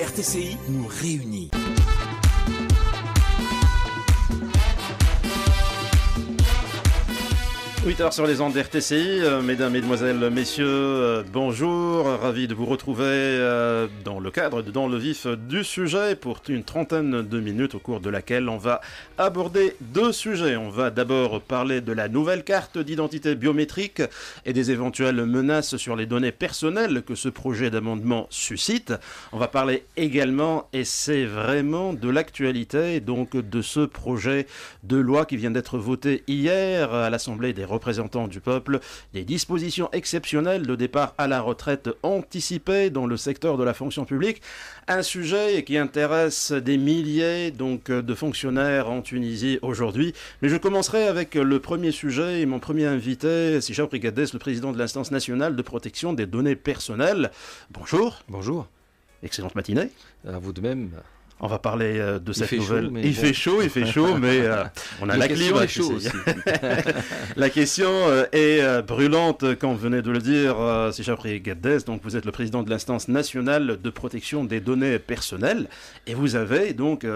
RTCI nous réunit. 8 h sur les ondes RTCI, euh, mesdames, mesdemoiselles, messieurs, euh, bonjour, ravi de vous retrouver euh, dans le cadre, dans le vif du sujet pour une trentaine de minutes au cours de laquelle on va aborder deux sujets. On va d'abord parler de la nouvelle carte d'identité biométrique et des éventuelles menaces sur les données personnelles que ce projet d'amendement suscite. On va parler également, et c'est vraiment de l'actualité, donc de ce projet de loi qui vient d'être voté hier à l'Assemblée des représentants du peuple des dispositions exceptionnelles de départ à la retraite anticipée dans le secteur de la fonction publique. Un sujet qui intéresse des milliers donc, de fonctionnaires en Tunisie aujourd'hui. Mais je commencerai avec le premier sujet et mon premier invité, Sicha Brigades, le président de l'Instance nationale de protection des données personnelles. Bonjour. Bonjour. Excellente matinée. À vous de même. On va parler euh, de cette nouvelle. il fait chaud, il fait chaud, mais euh, on a la, libre la question euh, est brûlante, quand vous venez de le dire, si j'ai Gaddes. Donc, vous êtes le président de l'instance nationale de protection des données personnelles, et vous avez donc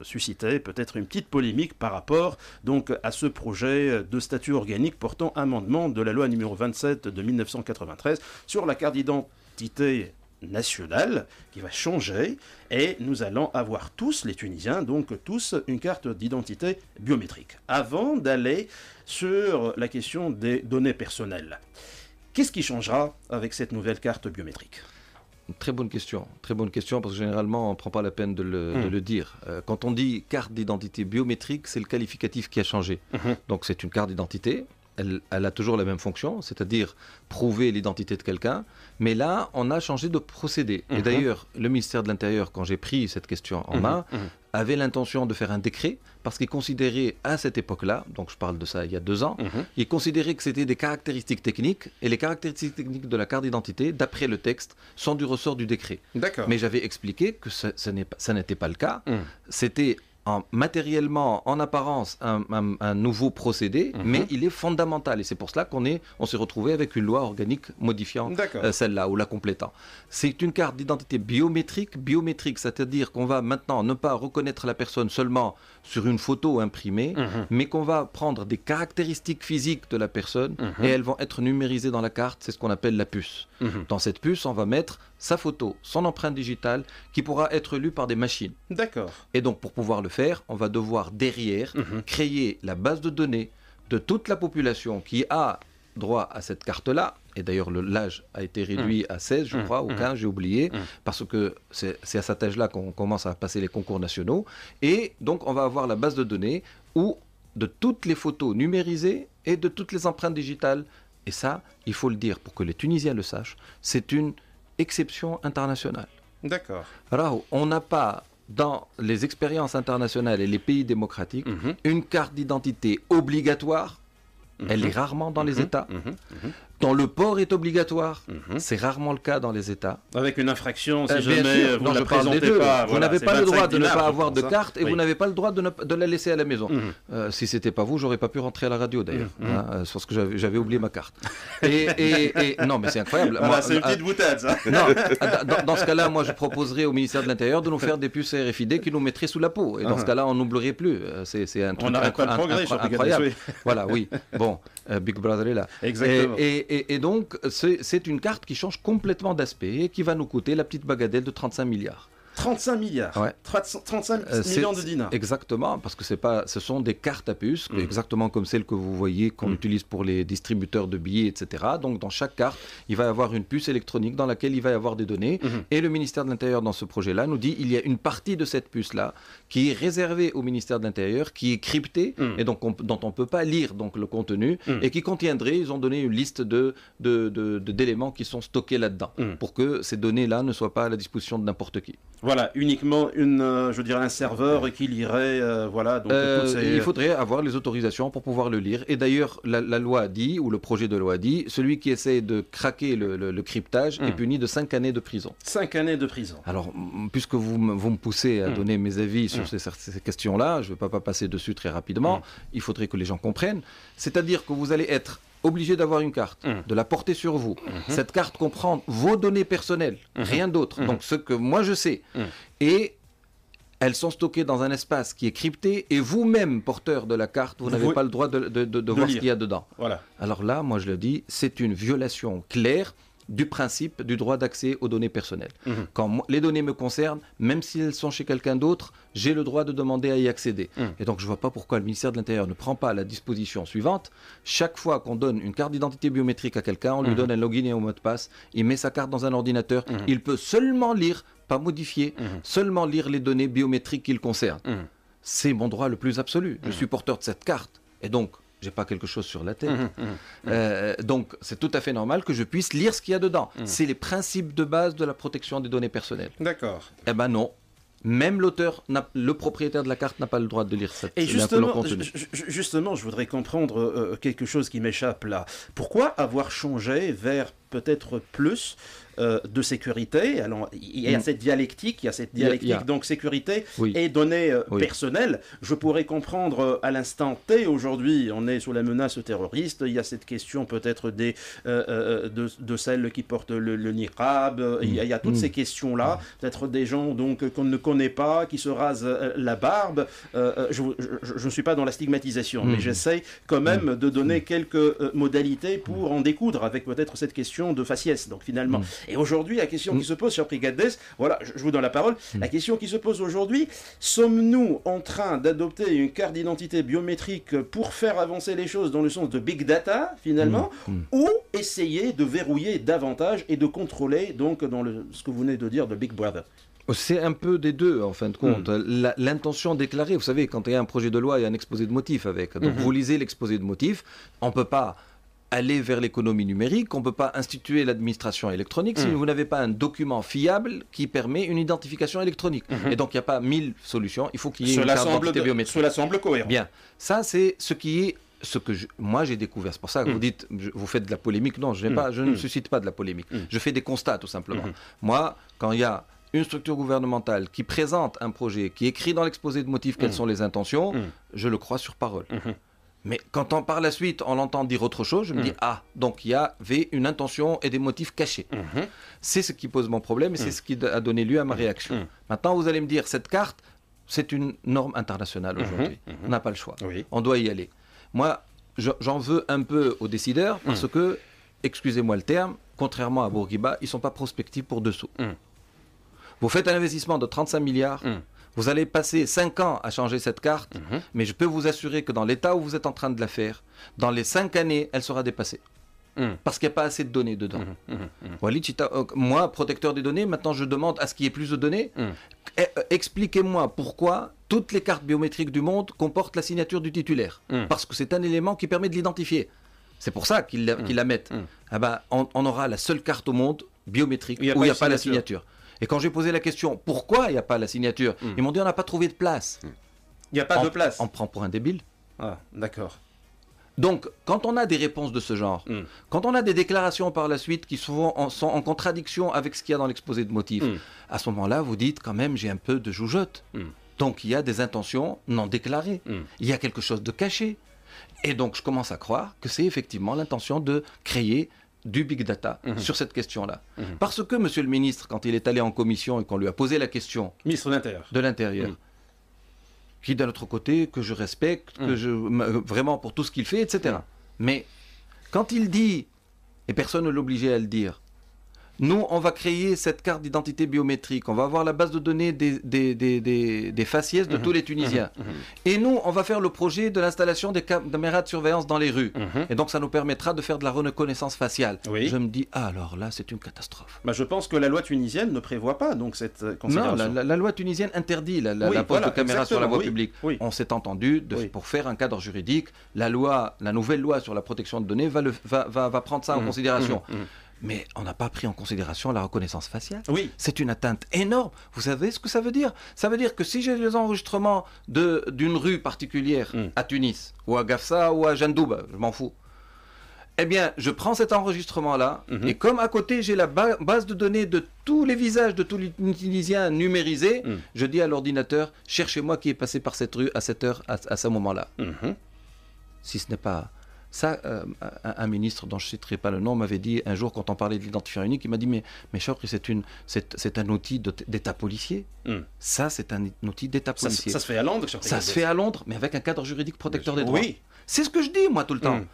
suscité peut-être une petite polémique par rapport donc à ce projet de statut organique portant amendement de la loi numéro 27 de 1993 sur la carte d'identité nationale qui va changer et nous allons avoir tous, les Tunisiens, donc tous une carte d'identité biométrique. Avant d'aller sur la question des données personnelles, qu'est-ce qui changera avec cette nouvelle carte biométrique Très bonne question, très bonne question, parce que généralement on ne prend pas la peine de le, hmm. dire. Euh, quand on dit carte d'identité biométrique, c'est le qualificatif qui a changé. Hmm. Donc c'est une carte d'identité, elle, a toujours la même fonction, c'est-à-dire prouver l'identité de quelqu'un. Mais là, on a changé de procédé. Et mhm. d'ailleurs, le ministère de l'Intérieur, quand j'ai pris cette question en mhm. main, mhm. avait l'intention de faire un décret parce qu'il considérait à cette époque-là, donc je parle de ça il y a deux ans, il considérait que c'était des caractéristiques techniques et les caractéristiques techniques de la carte d'identité, d'après le texte, sont du ressort du décret. Mais j'avais expliqué que ce, n'était pas, pas le cas. C'était matériellement, en apparence, un, nouveau procédé, mhm. mais il est fondamental. Et c'est pour cela qu'on on s'est retrouvé avec une loi organique modifiant euh, celle-là ou la complétant. C'est une carte d'identité biométrique. Biométrique, c'est-à-dire qu'on va maintenant ne pas reconnaître la personne seulement sur une photo imprimée, mhm. mais qu'on va prendre des caractéristiques physiques de la personne mhm. et elles vont être numérisées dans la carte. C'est ce qu'on appelle la puce. Mhm. Dans cette puce, on va mettre sa photo, son empreinte digitale, qui pourra être lue par des machines. D'accord. Et donc, pour pouvoir le faire, on va devoir derrière créer la base de données de toute la population qui a droit à cette carte-là et d'ailleurs l'âge a été mmh. réduit à 16, je mmh. crois, ou 15, mmh. j'ai oublié, parce que c'est à cet âge-là qu'on commence à passer les concours nationaux. Et donc on va avoir la base de données où de toutes les photos numérisées et de toutes les empreintes digitales. Et ça, il faut le dire pour que les Tunisiens le sachent, c'est une exception internationale. D'accord. Alors, on n'a pas dans les expériences internationales et les pays démocratiques une carte d'identité obligatoire. Elle est rarement dans les États dont le port est obligatoire. Mhm. C'est rarement le cas dans les États. Avec une infraction, si euh, jamais vous la présentez pas. vous hein. n'avez pas le droit de ne pas avoir de carte et vous n'avez pas le droit de, la laisser à la maison. Mhm. Euh, si c'était pas vous, j'aurais pas pu rentrer à la radio d'ailleurs, parce mhm. hein, euh, que j'avais oublié ma carte. Et, non, mais c'est incroyable. Voilà, ah, c'est une petite boutade. Ça. Non, dans, ce cas-là, moi, je proposerais au ministère de l'Intérieur de nous faire des puces RFID qui nous mettraient sous la peau. Et dans ah. ce cas-là, on n'oublierait plus. C'est un truc on n'arrête Pas progrès, Voilà, oui. Bon, euh, Big Brother est là. Et, donc, c'est une carte qui change complètement d'aspect et qui va nous coûter la petite bagadelle de 35 milliards. 35 milliards. 35 euh, de dinars. Exactement, parce que pas, ce sont des cartes à puce, mm. exactement comme celles que vous voyez qu'on mm. utilise pour les distributeurs de billets, etc. Donc dans chaque carte, il va y avoir une puce électronique dans laquelle il va y avoir des données. Mm-hmm. Et le ministère de l'Intérieur, dans ce projet-là, nous dit qu'il y a une partie de cette puce-là qui est réservée au ministère de l'Intérieur, qui est cryptée mm. et donc dont on ne peut pas lire donc, le contenu et qui contiendrait, ils ont donné une liste d'éléments de, de, qui sont stockés là-dedans pour que ces données-là ne soient pas à la disposition de n'importe qui. Voilà, uniquement une, euh, je dirais un serveur qui lirait, euh, voilà. Euh, il faudrait avoir les autorisations pour pouvoir le lire. Et d'ailleurs, la, loi dit, ou le projet de loi dit, celui qui essaie de craquer le, cryptage est hmm. puni de 5 années de prison. 5 années de prison. Alors, puisque vous, vous me poussez à hmm. donner mes avis sur hmm. ces, questions-là, je ne vais pas passer dessus très rapidement, il faudrait que les gens comprennent. C'est-à-dire que vous allez être obligé d'avoir une carte, mmh. de la porter sur vous. Mmh. Cette carte comprend vos données personnelles, mmh. rien d'autre. Donc ce que moi je sais. Et elles sont stockées dans un espace qui est crypté et vous-même, porteur de la carte, vous, n'avez pas le droit de, voir ce qu'il y a dedans. Voilà. Alors là, moi je le dis, c'est une violation claire du principe du droit d'accès aux données personnelles. Mhm. Quand les données me concernent, même si elles sont chez quelqu'un d'autre, j'ai le droit de demander à y accéder. Mhm. Et donc je ne vois pas pourquoi le ministère de l'Intérieur ne prend pas la disposition suivante. Chaque fois qu'on donne une carte d'identité biométrique à quelqu'un, on lui mhm. donne un login et un mot de passe, il met sa carte dans un ordinateur, il peut seulement lire, pas modifier, seulement lire les données biométriques qu'il concerne. C'est mon droit le plus absolu. le supporteur de cette carte. Et donc, j'ai pas quelque chose sur la tête. Mmh, mmh, mmh. Euh, euh, donc c'est tout à fait normal que je puisse lire ce qu'il y a dedans. C'est les principes de base de la protection des données personnelles. D'accord. Eh ben non. Même l'auteur, le propriétaire de la carte n'a pas le droit de lire ça. Et justement, je, justement, je voudrais comprendre euh, quelque chose qui m'échappe là. Pourquoi avoir changé vers peut-être plus euh, de sécurité. Alors, il y a mm. cette dialectique, il y a cette dialectique donc sécurité et données euh, personnelles. Je pourrais comprendre euh, à l'instant T, aujourd'hui, on est sous la menace terroriste, il y a cette question peut-être des de, de, celles qui portent le, le niqab, il, y a, toutes mm. ces questions-là, mm. peut-être des gens donc qu'on ne connaît pas, qui se rasent la barbe. je ne suis pas dans la stigmatisation, mais j'essaie quand même de donner quelques modalités pour en découdre avec peut-être cette question de faciès, donc finalement. Mm. Et aujourd'hui, la question qui mm. se pose, sur Prigades, voilà, je, vous donne la parole, mm. la question qui se pose aujourd'hui, sommes-nous en train d'adopter une carte d'identité biométrique pour faire avancer les choses dans le sens de big data, finalement, ou essayer de verrouiller davantage et de contrôler, donc, dans le, ce que vous venez de dire, de Big Brother c'est un peu des deux, en fin de compte. L'intention déclarée, vous savez, quand il y a un projet de loi, il y a un exposé de motifs avec. Donc mm-hmm. vous lisez l'exposé de motifs, on ne peut pas aller vers l'économie numérique, on ne peut pas instituer l'administration électronique si hmm. vous n'avez pas un document fiable qui permet une identification électronique. Hmm. Et donc, il n'y a pas mille solutions, il faut qu'il y ait cela une carte biométrique. Cela semble cohérent. Bien, ça c'est ce qui est ce que moi j'ai découvert. C'est pour ça que vous hmm. dites, vous faites de la polémique. Non, je, je ne suscite pas de la polémique. Je fais des constats tout simplement. Moi, quand il y a une structure gouvernementale qui présente un projet, qui écrit dans l'exposé de motifs quelles sont les intentions, je le crois sur parole. Mais quand on par la suite, on l'entend dire autre chose, je me mm. dis ah donc il y avait une intention et des motifs cachés. Mm-hmm. C'est ce qui pose mon problème et c'est mm. ce qui a donné lieu à ma mm. réaction. Maintenant, vous allez me dire cette carte, c'est une norme internationale mm-hmm. aujourd'hui. Mm-hmm. On n'a pas le choix. On doit y aller. Moi, j'en veux un peu aux décideurs parce que, excusez-moi le terme, contrairement à Bourguiba, ils ne sont pas prospectifs pour dessous. Vous faites un investissement de 35 milliards. Vous allez passer 5 ans à changer cette carte, mhm. mais je peux vous assurer que dans l'état où vous êtes en train de la faire, dans les 5 années, elle sera dépassée. Mhm. Parce qu'il n'y a pas assez de données dedans. Mhm. Euh, moi, protecteur des données, maintenant je demande à ce qu'il y ait plus de données. Eh, euh, expliquez-moi pourquoi toutes les cartes biométriques du monde comportent la signature du titulaire. Parce que c'est un élément qui permet de l'identifier. C'est pour ça qu'ils la, mettent. Ah bah, on, aura la seule carte au monde biométrique où il n'y a pas la signature. Et quand j'ai posé la question, pourquoi il n'y a pas la signature hmm. Ils m'ont dit, on n'a pas trouvé de place. Hmm. Il n'y a pas de place. On prend pour un débile. Ah, d'accord. Donc, quand on a des réponses de ce genre, hmm. quand on a des déclarations par la suite qui souvent sont en contradiction avec ce qu'il y a dans l'exposé de motifs, à ce moment-là, vous dites quand même, j'ai un peu de joujotte. Donc, il y a des intentions non déclarées. Il y a quelque chose de caché. Et donc, je commence à croire que c'est effectivement l'intention de créer du big data mhm. sur cette question-là. Mhm. Parce que, monsieur le ministre, quand il est allé en commission et qu'on lui a posé la question. Ministre de l'Intérieur. De l'Intérieur. Mhm. Qui, d'un autre côté, que je respecte, que je, euh, vraiment pour tout ce qu'il fait, etc. Mais quand il dit, et personne ne l'obligeait à le dire, nous, on va créer cette carte d'identité biométrique. On va avoir la base de données des, faciès de mhm. tous les Tunisiens. Mhm. Mhm. Et nous, on va faire le projet de l'installation des caméras de surveillance dans les rues. Et donc, ça nous permettra de faire de la reconnaissance faciale. Je me dis, ah, alors là, c'est une catastrophe. Bah, je pense que la loi tunisienne ne prévoit pas donc cette euh, considération. Non, la, loi tunisienne interdit la, la de caméras sur la voie publique. On s'est entendu pour faire un cadre juridique. La loi, la nouvelle loi sur la protection de données va prendre ça en considération mais on n'a pas pris en considération la reconnaissance faciale. Oui. C'est une atteinte énorme. Vous savez ce que ça veut dire Ça veut dire que si j'ai les enregistrements d'une rue particulière hmm. à Tunis, ou à Gafsa, ou à Jandouba, je m'en fous, eh bien, je prends cet enregistrement-là, mhm. et comme à côté, j'ai la base de données de tous les visages de tous les Tunisiens numérisés, hmm. je dis à l'ordinateur, cherchez-moi qui est passé par cette rue à cette heure, à ce moment-là. Mhm. Si ce n'est pas ça, euh, un, ministre dont je ne citerai pas le nom m'avait dit un jour quand on parlait de l'identifiant unique, il m'a dit mais, mais c'est un outil d'État policier. Hmm. Ça, c'est un outil d'État policier. Ça, se fait à Londres. Sur ça se fait à Londres, mais avec un cadre juridique protecteur des droits. Oui. C'est ce que je dis moi tout le temps. Hmm.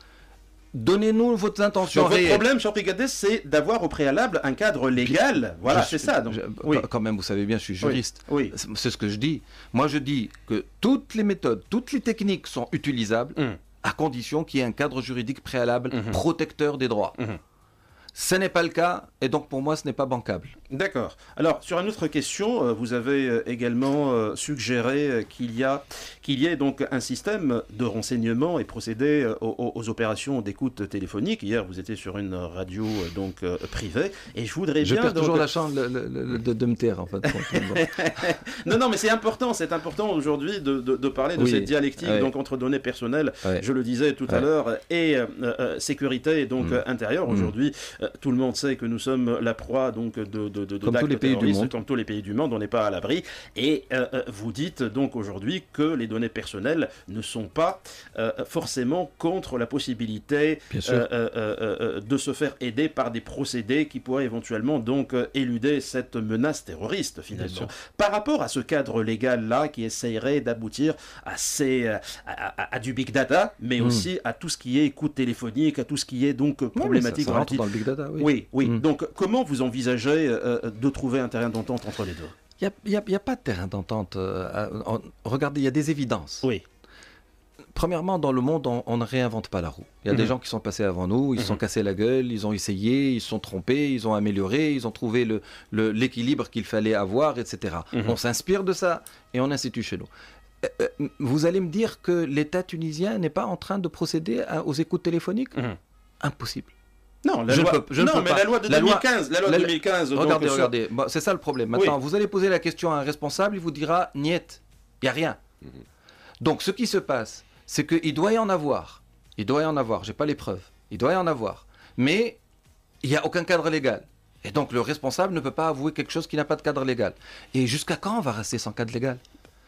Donnez-nous votre intention. Le votre problème, cher c'est d'avoir au préalable un cadre légal. voilà, c'est ça. Donc, oui. Quand même, vous savez bien, je suis juriste. Oui. C'est ce que je dis. Moi, je dis que toutes les méthodes, toutes les techniques sont utilisables. Hmm à condition qu'il y ait un cadre juridique préalable mhm. protecteur des droits. Mhm. Ce n'est pas le cas, et donc pour moi, ce n'est pas bancable. D'accord. Alors, sur une autre question, euh, vous avez euh, également euh, suggéré qu'il y, a, qu'il y ait donc un système de renseignement et procéder aux, opérations d'écoute téléphonique. Hier, vous étiez sur une radio donc privée et je voudrais je bien... Perds toujours la chance de, de, me taire, en fait. non, non, mais c'est important, c'est important aujourd'hui de, parler de cette dialectique donc, entre données personnelles, je le disais tout à l'heure, et sécurité donc mm. intérieure. Mm. Aujourd'hui, tout le monde sait que nous sommes la proie donc de comme tous les pays du monde. les pays du monde, on n'est pas à l'abri. Et euh, euh, vous dites donc aujourd'hui que les données personnelles ne sont pas euh, forcément contre la possibilité de se faire aider par des procédés qui pourraient éventuellement donc éluder cette menace terroriste finalement. Par rapport à ce cadre légal là qui essaierait d'aboutir à, à, du big data, mais hmm. aussi à tout ce qui est écoute téléphonique, à tout ce qui est donc problématique. dans le big data, oui. Oui, hmm. Donc comment vous envisagez euh, de trouver un terrain d'entente entre les deux Il n'y a, pas de terrain d'entente. Euh, regardez, il y a des évidences. Oui. Premièrement, dans le monde, on, ne réinvente pas la roue. Il y a des mhm. gens qui sont passés avant nous, ils se sont mhm. cassés la gueule, ils ont essayé, ils se sont trompés, ils ont amélioré, ils ont trouvé l'équilibre le, qu'il fallait avoir, etc. Mhm. On s'inspire de ça et on institue chez nous euh, vous allez me dire que l'État tunisien n'est pas en train de procéder aux écoutes téléphoniques Impossible. Non, loi... non mais la loi de 2015. La loi, Regardez, euh, regardez. c'est ça le problème. Maintenant, vous allez poser la question à un responsable, il vous dira Niet ». il n'y a rien. Mhm. Donc, ce qui se passe, c'est qu'il doit y en avoir. Il doit y en avoir, j'ai pas les preuves. Il doit y en avoir. Mais il n'y a aucun cadre légal. Et donc, le responsable ne peut pas avouer quelque chose qui n'a pas de cadre légal. Et jusqu'à quand on va rester sans cadre légal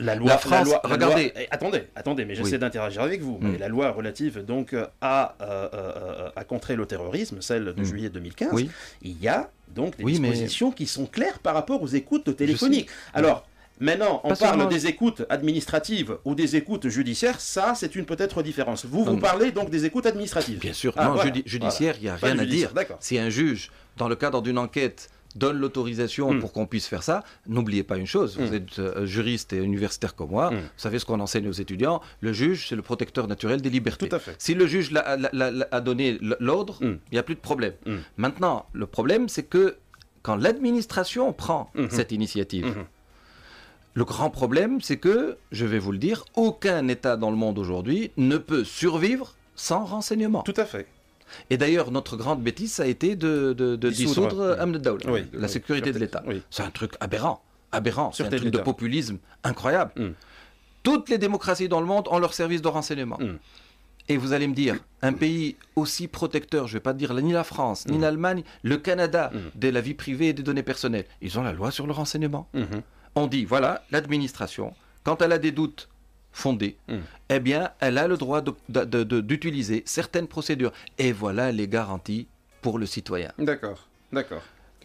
la loi France, regardez. Eh, attendez, attendez, mais j'essaie d'interagir avec vous. Mais mm. la loi relative donc à, euh, euh, à contrer le terrorisme, celle de mm. juillet 2015, il y a donc des dispositions qui sont claires par rapport aux écoutes téléphoniques. Alors, Maintenant, on parle des écoutes administratives ou des écoutes judiciaires, ça, c'est une peut-être différence. Vous, vous parlez donc des écoutes administratives. Bien sûr, ah, non, judiciaire, il n'y a rien à dire. Si un juge, dans le cadre d'une enquête, donne l'autorisation hmm. pour qu'on puisse faire ça. N'oubliez pas une chose, vous hmm. êtes euh, juriste et universitaire comme moi, hmm. vous savez ce qu'on enseigne aux étudiants, le juge, c'est le protecteur naturel des libertés. Si le juge a, donné l'ordre, il n'y a plus de problème. Maintenant, le problème, c'est que quand l'administration prend cette initiative, le grand problème, c'est que, je vais vous le dire, aucun État dans le monde aujourd'hui ne peut survivre sans renseignement. Tout à fait. Et d'ailleurs, notre grande bêtise, a été de, dissoudre euh, Amnad la sécurité de l'État. C'est un truc aberrant, aberrant, c'est un truc de populisme incroyable. Hmm. Toutes les démocraties dans le monde ont leur service de renseignement. Hmm. Et vous allez me dire, un pays aussi protecteur, je ne vais pas dire ni la France, ni hmm. l'Allemagne, le Canada, de la vie privée et des données personnelles, ils ont la loi sur le renseignement. On dit, voilà, l'administration, quand elle a des doutes fondée, hmm. eh bien, elle a le droit d'utiliser certaines procédures. Et voilà les garanties pour le citoyen. D'accord, d'accord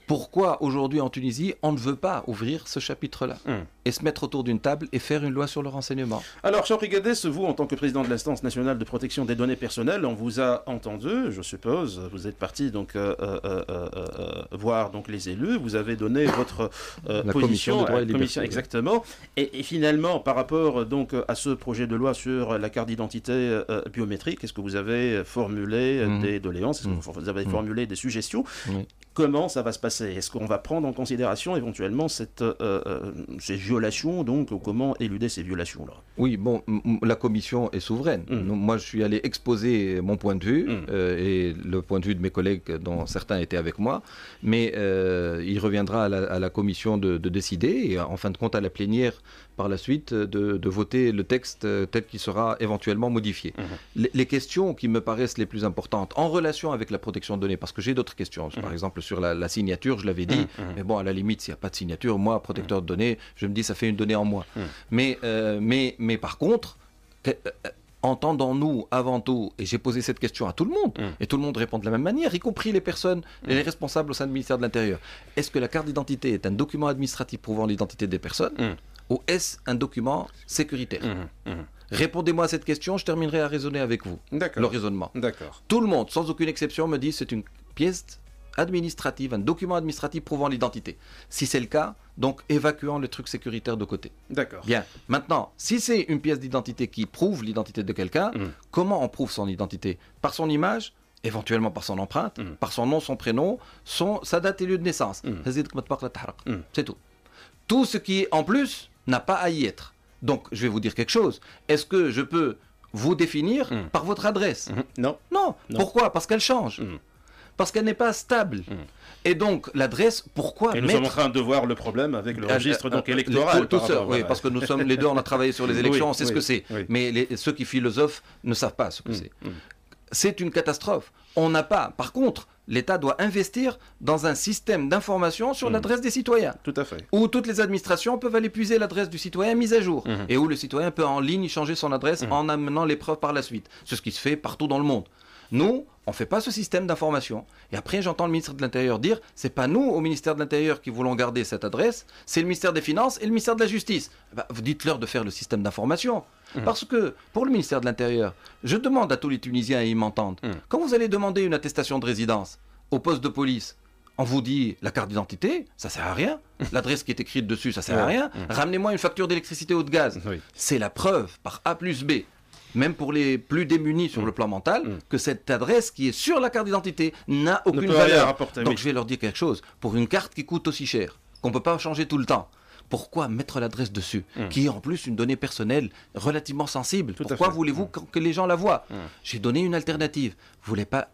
pourquoi aujourd'hui en Tunisie on ne veut pas ouvrir ce chapitre-là hmm. et se mettre autour d'une table et faire une loi sur le renseignement Alors, Jean Rigades, vous, en tant que président de l'instance nationale de protection des données personnelles, on vous a entendu, je suppose, vous êtes parti donc euh, euh, euh, voir donc les élus, vous avez donné votre position commission exactement, et, finalement par rapport donc à ce projet de loi sur la carte d'identité biométrique, est-ce que vous avez formulé hmm. des doléances, est-ce que hmm. vous avez formulé des suggestions comment ça va se passer Est-ce qu'on va prendre en considération éventuellement cette, euh, euh, ces violations Donc, comment éluder ces violations-là Oui, bon, la commission est souveraine. Hum. Moi, je suis allé exposer mon point de vue hum. euh, et le point de vue de mes collègues, dont certains étaient avec moi, mais il reviendra à la, commission de, décider et en fin de compte à la plénière par la suite de, voter le texte tel qu'il sera éventuellement modifié. Hum. Les, les, questions qui me paraissent les plus importantes en relation avec la protection de données, parce que j'ai d'autres questions, par exemple sur la, signature, je l'avais dit. Hum, hum. Mais bon, à la limite, s'il n'y a pas de signature, moi, protecteur hum. de données, je me dis, ça fait une donnée en moi. Mais, euh, mais, mais par contre, euh, entendons-nous avant tout, et j'ai posé cette question à tout le monde, et tout le monde répond de la même manière, y compris les personnes et les responsables au sein du ministère de l'Intérieur. Est-ce que la carte d'identité est un document administratif prouvant l'identité des personnes, ou est-ce un document sécuritaire Répondez-moi à cette question, je terminerai à raisonner avec vous le raisonnement. Tout le monde, sans aucune exception, me dit c'est une pièce administrative, un document administratif prouvant l'identité. Si c'est le cas, donc évacuant le truc sécuritaire de côté. D'accord. Bien. Maintenant, si c'est une pièce d'identité qui prouve l'identité de quelqu'un, hmm. comment on prouve son identité Par son image éventuellement par son empreinte, hmm. par son nom, son prénom, son, sa date et lieu de naissance. Hmm. C'est tout. Tout ce qui en plus n'a pas à y être. Donc, je vais vous dire quelque chose. Est-ce que je peux vous définir par votre adresse non. non. Pourquoi Parce qu'elle change. Parce qu'elle n'est pas stable. Hmm. Et donc, l'adresse, pourquoi Et nous sommes en train de voir le problème avec le registre euh, donc, euh, électoral. tout, oui, parce que nous sommes les deux, on a travaillé sur les élections, on sait ce que c'est. Mais ceux qui philosophent ne savent pas ce que hmm, c'est. Hmm. C'est une catastrophe. On n'a pas. Par contre, l'État doit investir dans un système d'information sur l'adresse des citoyens. Tout à fait. Où toutes les administrations peuvent aller puiser l'adresse du citoyen mise à jour. Et où le citoyen peut en ligne changer son adresse en amenant les preuves par la suite. C'est ce qui se fait partout dans le monde. Nous, on ne fait pas ce système d'information. Et après, j'entends le ministre de l'Intérieur dire c'est pas nous, au ministère de l'Intérieur, qui voulons garder cette adresse, c'est le ministère des Finances et le ministère de la Justice. Eh ben, vous dites-leur de faire le système d'information. Mmh. Parce que, pour le ministère de l'Intérieur, je demande à tous les Tunisiens, et ils m'entendent, mmh. quand vous allez demander une attestation de résidence au poste de police, on vous dit la carte d'identité, ça sert à rien. Mmh. L'adresse qui est écrite dessus, ça sert à rien. Ramenez-moi une facture d'électricité ou de gaz. C'est la preuve par A plus B même pour les plus démunis sur mm. le plan mental, mm. que cette adresse qui est sur la carte d'identité n'a aucune valeur. Donc je vais leur dire quelque chose. Pour une carte qui coûte aussi cher, qu'on ne peut pas changer tout le temps, pourquoi mettre l'adresse dessus, mm. qui est en plus une donnée personnelle relativement sensible Pourquoi voulez-vous que les gens la voient J'ai donné une alternative. Vous voulez pas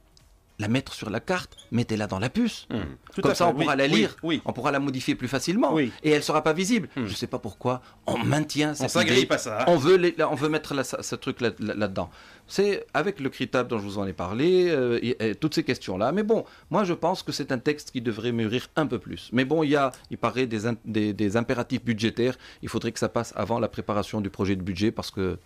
la mettre sur la carte, mettez-la dans la puce. Hmm. Comme ça, on pourra la lire, on pourra la modifier plus facilement, et elle ne sera pas visible. Hmm. Je ne sais pas pourquoi on maintient cette on idée. Pas ça. Hein. On veut, on veut mettre ce truc là-dedans. c'est avec le critable dont je vous en ai parlé, euh, toutes ces questions-là. Mais bon, moi je pense que c'est un texte qui devrait mûrir un peu plus. Mais bon, il y il paraît, des impératifs budgétaires. Il faudrait que ça passe avant la préparation du projet de budget parce que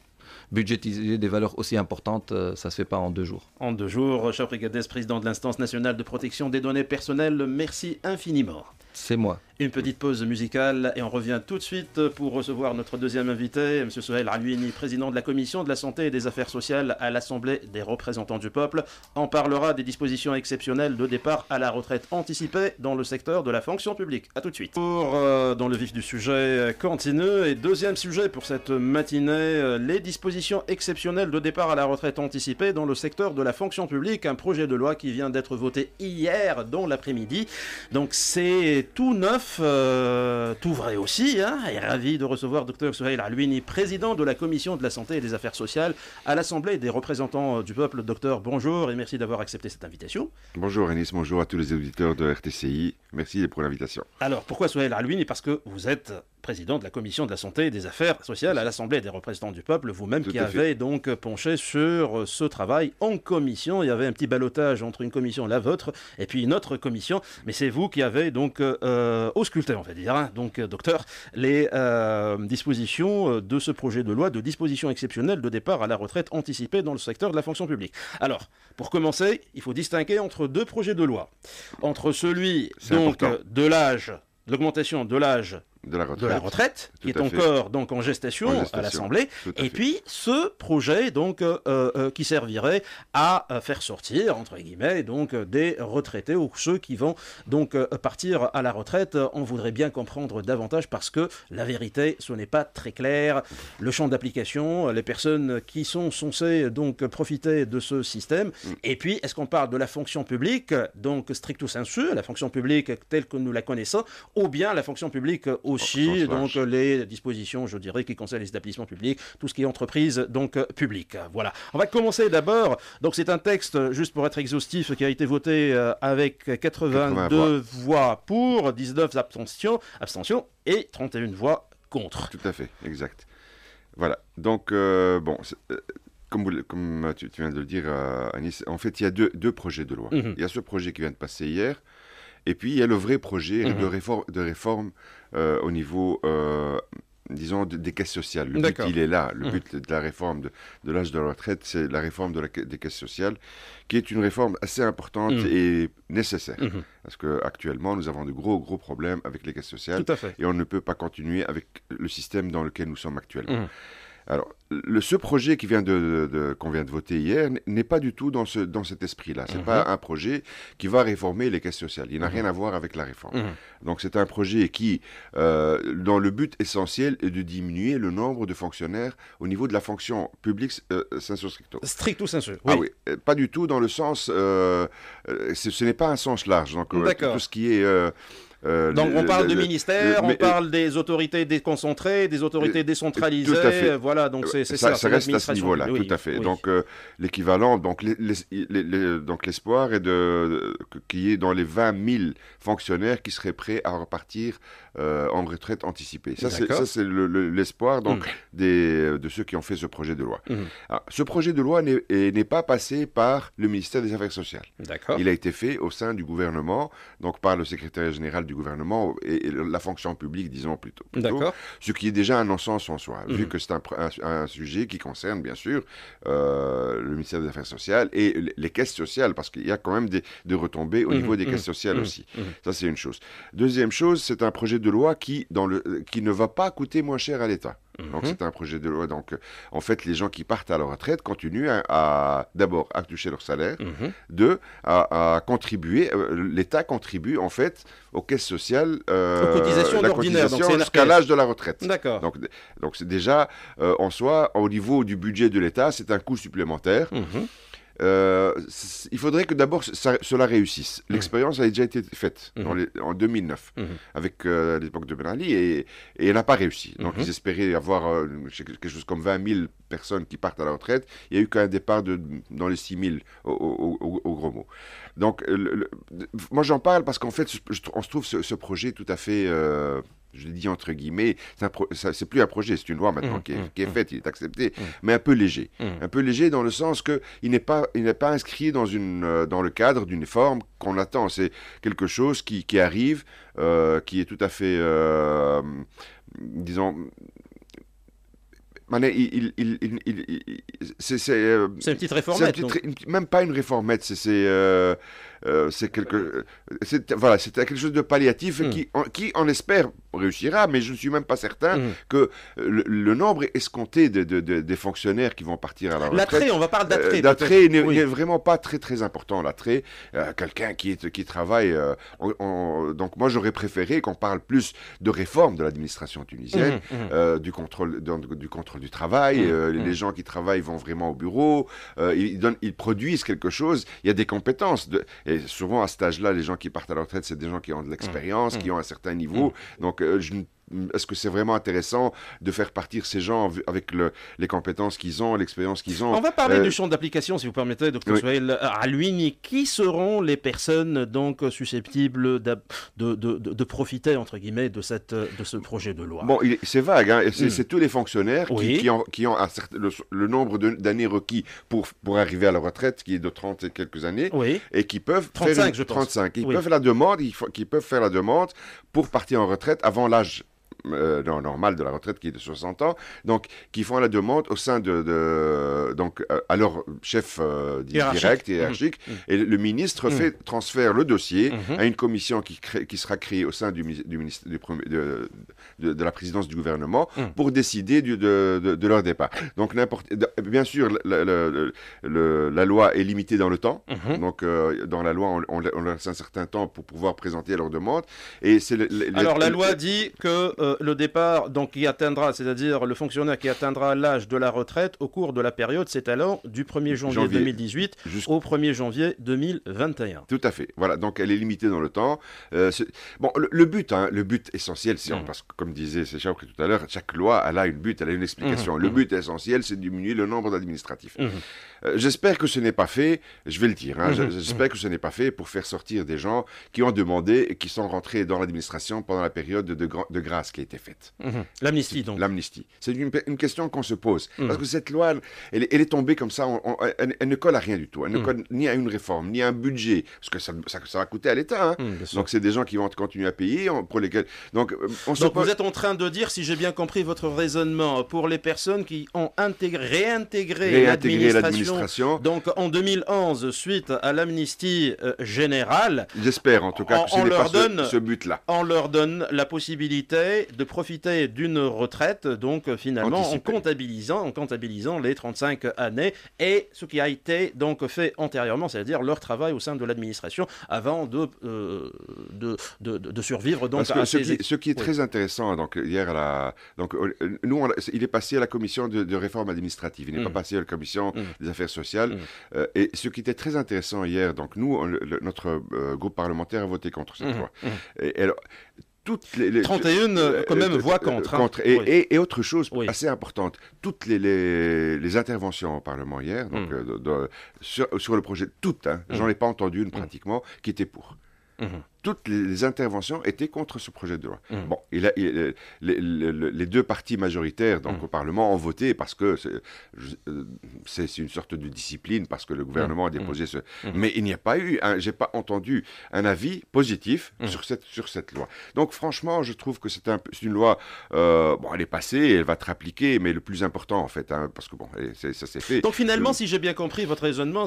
budgétiser des valeurs aussi importantes, euh, ça ne se fait pas en deux jours. En deux jours, Charles Brigades, président de l'Instance nationale de protection des données personnelles, merci infiniment. C'est moi. Une petite pause musicale et on revient tout de suite pour recevoir notre deuxième invité, M. Soel Alouini, président de la Commission de la Santé et des Affaires Sociales à l'Assemblée des représentants du peuple. On parlera des dispositions exceptionnelles de départ à la retraite anticipée dans le secteur de la fonction publique. A tout de suite. Pour euh, dans le vif du sujet continue et deuxième sujet pour cette matinée, euh, les dispositions exceptionnelles de départ à la retraite anticipée dans le secteur de la fonction publique, un projet de loi qui vient d'être voté hier dans l'après-midi. Donc c'est tout neuf, euh, tout vrai aussi. Hein et ravi de recevoir Dr Souhaïl Alouini, président de la commission de la santé et des affaires sociales à l'Assemblée des représentants euh, du peuple. Docteur, bonjour et merci d'avoir accepté cette invitation. Bonjour Anis, bonjour à tous les auditeurs de RTCI. Merci pour l'invitation. Alors pourquoi Souhaïl Alouini Parce que vous êtes président de la commission de la santé et des affaires sociales à l'Assemblée des représentants du peuple, vous-même qui avez donc penché sur euh, ce travail en commission. Il y avait un petit balotage entre une commission, la vôtre, et puis une autre commission, mais c'est vous qui avez donc euh, euh, ausculté, on va dire, hein. donc docteur, les dispositions de ce projet de loi de dispositions exceptionnelles de départ à la retraite anticipée dans le secteur de la fonction publique. Alors, pour commencer, il faut distinguer entre deux projets de loi. Entre celui donc de l'âge l'augmentation de l'âge de la retraite, de la retraite qui est encore donc en gestation, à l'Assemblée, et puis ce projet donc euh, euh, euh, qui servirait à faire sortir entre guillemets donc des retraités ou ceux qui vont donc partir à la retraite. On voudrait bien comprendre davantage parce que la vérité ce n'est pas très clair. Le champ d'application, les personnes qui sont censées donc profiter de ce système, mm. et puis est-ce qu'on parle de la fonction publique donc stricto sensu, la fonction publique telle que nous la connaissons, ou bien la fonction publique au aussi donc les dispositions, je dirais, qui concernent les établissements publics, tout ce qui est entreprise donc euh, publique. Voilà. On va commencer d'abord. Donc c'est un texte juste pour être exhaustif qui a été voté euh, avec 82 voix. pour, 19 abstentions, abstentions et 31 voix contre. Tout à fait, exact. Voilà. Donc euh, bon comme, tu, viens de le dire, Anis, en fait, il y a deux, projets de loi. Mhm. Il y a ce projet qui vient de passer hier, et puis, il y a le vrai projet mhm. de réforme, de réforme euh, au niveau euh, disons, des caisses sociales. Le but, il est là. Le mhm. but de la réforme de, l'âge de la retraite, c'est la réforme de des caisses sociales, qui est une réforme assez importante mhm. et nécessaire. parce Parce qu'actuellement, nous avons de gros, gros problèmes avec les caisses sociales. Et on ne peut pas continuer avec le système dans lequel nous sommes actuellement. Alors, le, ce projet qui vient de, qu'on vient de voter hier n'est pas du tout dans, ce, dans cet esprit-là. Ce n'est mhm. pas un projet qui va réformer les caisses sociales. Il n'a mhm. rien à voir avec la réforme. Mhm. Donc, c'est un projet qui, euh, dans le but essentiel, est de diminuer le nombre de fonctionnaires au niveau de la fonction publique euh, sensu stricto. Stricto sans oui. Ah oui, euh, pas du tout dans le sens... Euh, ce n'est pas un sens large. Donc, tout ce qui est euh, donc on parle de ministère, on euh, parle des autorités déconcentrées, des autorités euh, décentralisées. Voilà, donc c'est ça. Ça, reste à ce niveau-là, tout à fait. Donc l'équivalent, donc l'espoir est de qu'il y ait dans les 20 000 fonctionnaires qui seraient prêts à repartir en retraite anticipée. Ça c'est l'espoir donc hmm. de ceux qui ont fait ce projet de loi. Hmm. Ah, ce projet de loi n'est pas passé par le ministère des Affaires sociales. Il a été fait au sein du gouvernement, donc par le secrétaire général du gouvernement et, la fonction publique, disons plutôt. ce qui est déjà un non-sens en soi, vu mhm. que c'est un, sujet qui concerne bien sûr euh, le ministère des Affaires sociales et les caisses sociales, parce qu'il y a quand même des, retombées au mhm. niveau des mhm. caisses sociales aussi. Ça, c'est une chose. Deuxième chose, c'est un projet de loi qui, dans le, qui ne va pas coûter moins cher à l'État. Donc mhm. c'est un projet de loi. Donc euh, en fait, les gens qui partent à la retraite continuent à, d'abord à toucher leur salaire, mhm. deux à, contribuer. Euh, L'État contribue en fait aux caisses sociales, euh, aux cotisations jusqu'à l'âge de la retraite. D'accord. Donc c'est déjà en soi au niveau du budget de l'État, c'est un coût supplémentaire. Mhm. Euh, il faudrait que d'abord cela réussisse. Mhm. L'expérience a déjà été faite mhm. en 2009 mhm. avec euh, l'époque de Ben Ali et, elle n'a pas réussi. Donc ils espéraient avoir euh, quelque chose comme 20 000 personnes qui partent à la retraite. Il y a eu qu'un départ de, dans les 6 000 au, gros mot. Donc moi j'en parle parce qu'en fait on se trouve ce projet tout à fait je dis entre guillemets, c'est plus un projet, c'est une loi maintenant mmh, qui est, mmh, qui est mmh. faite, il est accepté, mais un peu léger. Un peu léger dans le sens qu'il n'est pas, pas inscrit dans, une, euh, dans le cadre d'une forme qu'on attend. C'est quelque chose qui, arrive, euh, qui est tout à fait, disons, c'est une petite réformette. même pas une réformette, c'est. Euh, euh, c'est quelque, euh, voilà, c'est quelque chose de palliatif hmm. qui, qui, on espère, réussira, mais je ne suis même pas certain hmm. que le, nombre escompté de, des fonctionnaires qui vont partir à la retraite. L'attrait, on va parler d'attrait. Euh, n'est, vraiment pas très très important. L'attrait, quelqu'un qui, qui travaille. donc moi, j'aurais préféré qu'on parle plus de réforme de l'administration tunisienne, hmm, du contrôle, du contrôle du travail. les gens qui travaillent vont vraiment au bureau. ils, donnent, ils produisent quelque chose. Il y a des compétences. Et souvent, à cet âge-là, les gens qui partent à la retraite, c'est des gens qui ont de l'expérience, mmh. qui ont un certain mmh. niveau. Donc, euh, je ne est-ce que c'est vraiment intéressant de faire partir ces gens avec les compétences qu'ils ont, l'expérience qu'ils ont On va parler du euh, champ d'application, si vous permettez, euh, à lui Alouini. Qui seront les personnes donc susceptibles de, profiter, entre guillemets, de, cette, de ce projet de loi Bon, c'est vague, hein, hmm. c'est tous les fonctionnaires qui, ont, le, nombre d'années requis pour, pour arriver à la retraite, qui est de 30 et quelques années, et qui peuvent 35, faire Ils, peuvent la demande, peuvent faire la demande pour partir en retraite avant l'âge euh, normal de la retraite qui est de 60 ans, donc qui font la demande au sein de, donc euh, leur chef euh, direct mmh. hiérarchique mmh. et le ministre mmh. fait transfère le dossier à une commission qui, qui sera créée au sein du, du du, de, de, la présidence du gouvernement pour décider de, leur départ. Donc n'importe bien sûr la, loi est limitée dans le temps, donc dans la loi on, laisse un certain temps pour pouvoir présenter leur demande et c'est alors la loi dit que le, départ donc, qui atteindra, c'est-à-dire le fonctionnaire qui atteindra l'âge de la retraite au cours de la période c'est s'étalant du 1er janvier, 2018 au 1er janvier 2021. Tout à fait. Voilà, donc elle est limitée dans le temps. Euh, bon, le, but, hein, le but essentiel, c'est mm. parce que comme disait Séchard tout à l'heure, chaque loi, elle a une but, elle a une explication. Mm-hmm. Le but essentiel, c'est de diminuer le nombre d'administratifs. Mm-hmm. Euh, j'espère que ce n'est pas fait, je vais le dire, hein, mhm. j'espère que ce n'est pas fait pour faire sortir des gens qui ont demandé et qui sont rentrés dans l'administration pendant la période de, de, grâce qui a été faite. Mhm. L'amnistie, donc. L'amnistie. C'est une, question qu'on se pose. Mhm. Parce que cette loi, elle, est tombée comme ça, elle, ne colle à rien du tout. Elle ne colle ni à une réforme, ni à un budget, parce que ça, va coûter à l'État. Hein. donc, c'est des gens qui vont continuer à payer pour lesquels. Donc, euh, on vous êtes en train de dire, si j'ai bien compris votre raisonnement, pour les personnes qui ont réintégré l'administration donc en 2011, suite à l'amnistie euh, générale. J'espère en tout cas on, que donne, ce, but-là. On leur donne la possibilité de profiter d'une retraite, donc euh, finalement en comptabilisant, en comptabilisant les 35 années et ce qui a été donc fait antérieurement, c'est-à-dire leur travail au sein de l'administration avant de, euh, de, de, survivre. Donc, à ce, qui, est très intéressant, donc hier, donc, nous, il est passé à la commission de, réforme administrative, il n'est mm. pas passé à la commission mm. des affaires sociales. Mm. Euh, et ce qui était très intéressant hier, donc nous, notre euh, groupe parlementaire a voté contre cette mm-hmm. loi. Mm-hmm. Et, alors, toutes les, 31 euh, quand même voix contre. Hein. Et, et, autre chose assez importante, toutes les, les, interventions au Parlement hier, donc, mm. sur, le projet, toutes, hein. mm. j'en ai pas entendu une pratiquement, qui était pour. Mm-hmm toutes les interventions étaient contre ce projet de loi. Mmh. Bon, euh, les, deux parties majoritaires donc, mmh. au Parlement ont voté parce que euh, c'est une sorte de discipline, parce que le gouvernement a mmh. déposé ce... Mais il n'y a pas eu, j'ai pas entendu un avis positif sur, cette, sur cette loi. Donc franchement, je trouve que c'est une loi, euh, bon, elle est passée, elle va être appliquée, mais le plus important en fait, hein, parce que bon, ça s'est fait. Donc finalement, si j'ai bien compris votre raisonnement,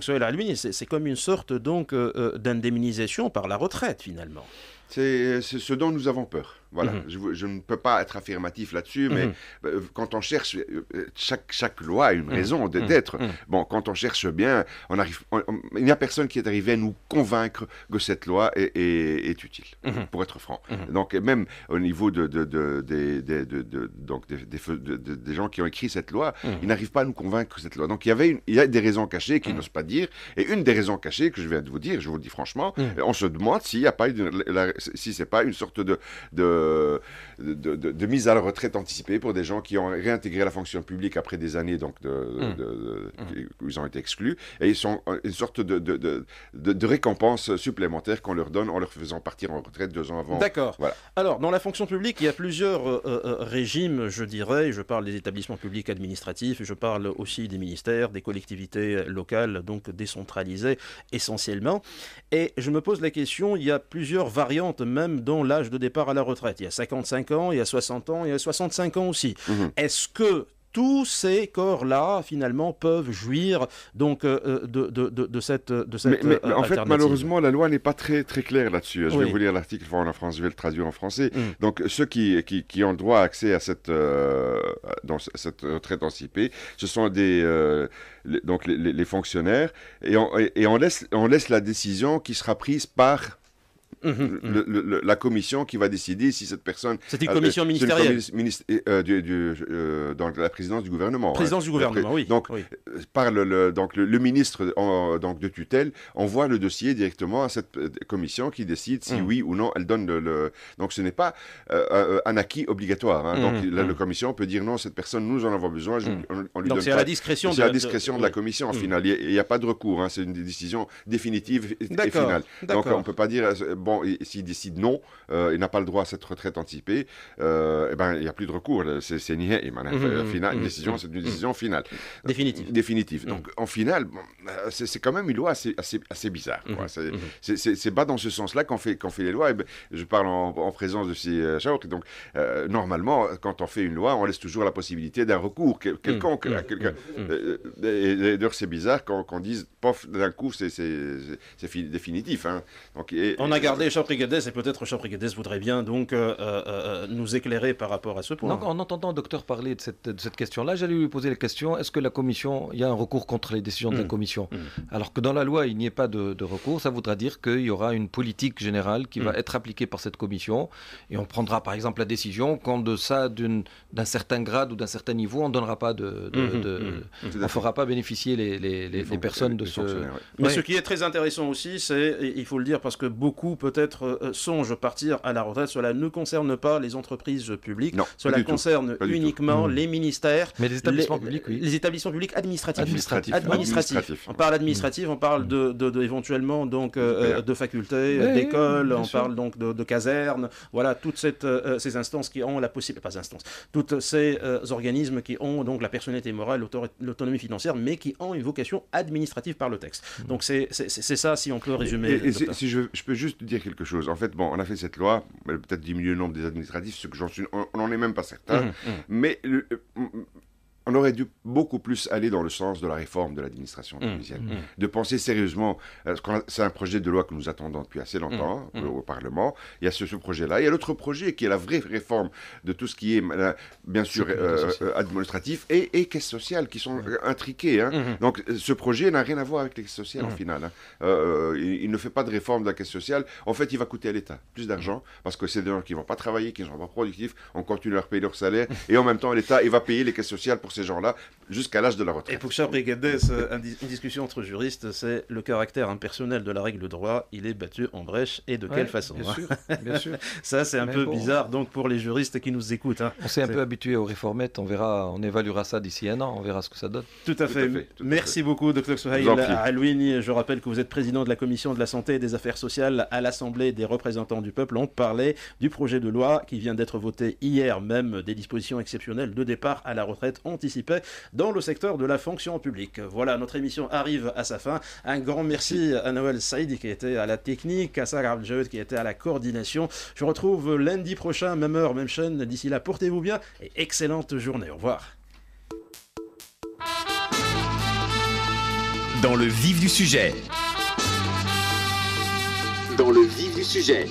Soela Almini, c'est comme une sorte donc d'indemnisation par la retraite finalement. C'est ce dont nous avons peur. Voilà, mhm. je, ne peux pas être affirmatif là-dessus, mais mhm. euh, quand on cherche, euh, euh, chaque, chaque loi a une mhm. raison d'être. Bon, quand on cherche bien, on arrive, il n'y a personne qui est arrivé à nous convaincre que cette loi est, utile, pour être franc. Donc, même au niveau de, donc des, des, gens qui ont écrit cette loi, ils n'arrivent pas à nous convaincre que cette loi. Donc, il y, avait il y a des raisons cachées qu'ils n'osent pas dire, et une des raisons cachées que je viens de vous dire, je vous le dis franchement, on se demande s'il n'y a pas si c'est pas une sorte de de, mise à la retraite anticipée pour des gens qui ont réintégré la fonction publique après des années, donc de, hum. Hum. ils ont été exclus, et ils sont une sorte de, récompense supplémentaire qu'on leur donne en leur faisant partir en retraite deux ans avant. D'accord. Voilà. Alors, dans la fonction publique, il y a plusieurs euh, euh, euh, régimes, je dirais, je parle des établissements publics administratifs, je parle aussi des ministères, des collectivités locales, donc décentralisées essentiellement, et je me pose la question, il y a plusieurs variantes même dans l'âge de départ à la retraite. Il y a 55 ans, il y a 60 ans, il y a 65 ans aussi. Mhm. Est-ce que tous ces corps-là, finalement, peuvent jouir donc euh, euh, de, cette, de cette euh, En fait, malheureusement, la loi n'est pas très, très claire là-dessus. Je vais vous lire l'article, en France, je vais le traduire en français. Mm. Donc, ceux qui, qui, ont le droit à accès à cette, dans cette retraite anticipée, ce sont des, les, donc les, fonctionnaires, et, et on, laisse, on laisse la décision qui sera prise par Mhm, mhm. la commission qui va décider si cette personne. C'est une euh, commission euh, ministérielle. dans euh, la présidence du gouvernement. Présidence hein. du gouvernement, oui. Donc, le, donc, le, ministre donc, de tutelle envoie le dossier directement à cette commission qui décide si mhm. oui ou non elle donne le. donc, ce n'est pas un acquis obligatoire. Hein. donc, la, commission peut dire non, cette personne, nous en avons besoin, donc, C'est à la discrétion de, la discrétion de, la commission, en final. Il n'y a, pas de recours. Hein. c'est une décision définitive et finale. Donc, on ne peut pas dire bon, s'il décide non, euh, il n'a pas le droit à cette retraite anticipée, euh, eh ben, il n'y a plus de recours. Mm, mm, mm, c'est ni une décision, c'est une décision finale. Définitive. Euh, définitive. Donc, en finale, c'est quand même une loi assez, assez, Ce bizarre. Mm-hmm, mm-hmm. C'est pas dans ce sens-là qu'on fait, fait les lois. Eh ben, je parle en, présence de ces chautres. Donc, normalement, quand on fait une loi, on laisse toujours la possibilité d'un recours quelconque. quelqu'un. d'ailleurs, c'est bizarre quand qu'on dise, pof, d'un coup, c'est définitif. Hein. Donc, on a gardé regardez, Chaprigadès, et peut-être Chaprigadès voudrait bien donc euh, euh, euh, nous éclairer par rapport à ce point. en entendant docteur parler de cette, question-là, j'allais lui poser la question est-ce que la commission, il y a un recours contre les décisions de la mmh. commission mmh. Alors que dans la loi, il n'y ait pas de, recours, ça voudra dire qu'il y aura une politique générale qui va mmh. être appliquée par cette commission et on prendra par exemple la décision qu'en deçà d'un certain grade ou d'un certain niveau, on ne donnera pas de. de fera pas bénéficier les, personnes de ce. Mais ce qui est très intéressant aussi, c'est, il faut le dire, parce que beaucoup peut-être euh, euh, songe partir à la retraite, cela ne concerne pas les entreprises publiques. cela concerne uniquement mmh. les ministères. Mais les établissements publics, oui. Les établissements publics administratifs. Administratifs. On parle administratif, mmh. on parle de, éventuellement donc euh, de facultés, d'écoles, on parle donc de, casernes. Voilà, toutes ces instances qui ont la possibilité, pas instances, toutes ces organismes qui ont donc la personnalité morale, l'autonomie financière, mais qui ont une vocation administrative par le texte. Mmh. Donc c'est ça si on peut résumer. si je, je peux juste dire quelque chose. En fait, bon, on a fait cette loi, peut-être diminuer le nombre des administratifs, ce que j'en suis, on n'en est même pas certain. Mmh, mmh. Mais le, euh, on aurait dû beaucoup plus aller dans le sens de la réforme de l'administration mmh, tunisienne, mmh. de penser sérieusement. Euh, c'est un projet de loi que nous attendons depuis assez longtemps mmh, euh, au, Parlement. Il y a ce, projet-là. Il y a l'autre projet qui est la vraie réforme de tout ce qui est, bien sûr, euh, administratif et, et caisse sociale qui sont intriqués hein. Donc ce projet n'a rien à voir avec les caisses sociales en final, hein. il, ne fait pas de réforme de la caisse sociale. En fait, il va coûter à l'État plus d'argent parce que c'est des gens qui ne vont pas travailler, qui ne sont pas productifs. On continue à leur payer leur salaire et en même temps, l'État, il va payer les caisses sociales pour ces ces gens-là jusqu'à l'âge de la retraite. Et pour Charles Brigadès, euh, une discussion entre juristes, c'est le caractère impersonnel de la règle de droit, il est battu en brèche et de quelle façon Bien hein. sûr, bien sûr. Ça, c'est un peu bizarre donc pour les juristes qui nous écoutent. Hein. On s'est un peu habitué aux réformettes, on verra, on évaluera ça d'ici un an, on verra ce que ça donne. Tout à fait. Merci beaucoup, Dr. Sohail Alouini. Je rappelle que vous êtes président de la Commission de la Santé et des Affaires Sociales à l'Assemblée des représentants du peuple. On parlait du projet de loi qui vient d'être voté hier même des dispositions exceptionnelles de départ à la retraite anticipée dans le secteur de la fonction publique. Voilà, notre émission arrive à sa fin. Un grand merci à Noël Saïdi qui était à la technique, à Sarah Abdjaoud qui était à la coordination. Je retrouve lundi prochain, même heure, même chaîne. D'ici là, portez-vous bien et excellente journée. Au revoir. Dans le vif du sujet. Dans le vif du sujet.